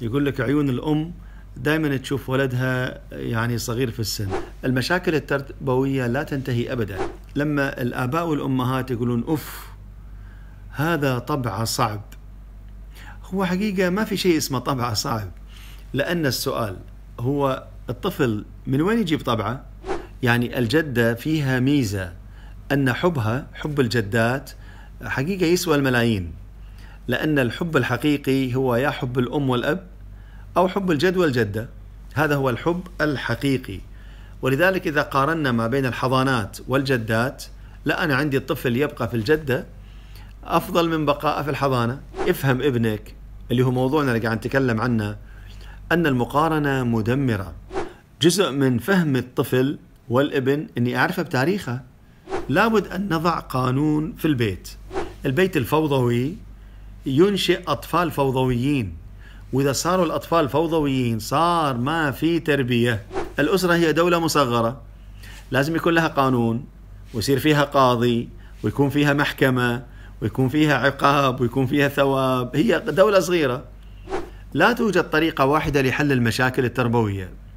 يقول لك عيون الأم دائما تشوف ولدها يعني صغير في السن المشاكل التربوية لا تنتهي أبدا لما الآباء والأمهات يقولون أف هذا طبع صعب هو حقيقة ما في شيء اسمه طبع صعب لأن السؤال هو الطفل من وين يجيب طبعه يعني الجدة فيها ميزة أن حبها حب الجدات حقيقة يسوى الملايين لأن الحب الحقيقي هو يا حب الأم والأب أو حب الجد والجدة هذا هو الحب الحقيقي ولذلك إذا قارنا ما بين الحضانات والجدات لا أنا عندي الطفل يبقى في الجدة أفضل من بقائه في الحضانة افهم ابنك اللي هو موضوعنا اللي قاعد نتكلم عنه أن المقارنة مدمرة جزء من فهم الطفل والابن أني أعرفه بتاريخه لابد أن نضع قانون في البيت البيت الفوضوي ينشئ أطفال فوضويين وإذا صاروا الأطفال فوضويين صار ما في تربية الأسرة هي دولة مصغرة لازم يكون لها قانون ويصير فيها قاضي ويكون فيها محكمة ويكون فيها عقاب ويكون فيها ثواب هي دولة صغيرة لا توجد طريقة واحدة لحل المشاكل التربوية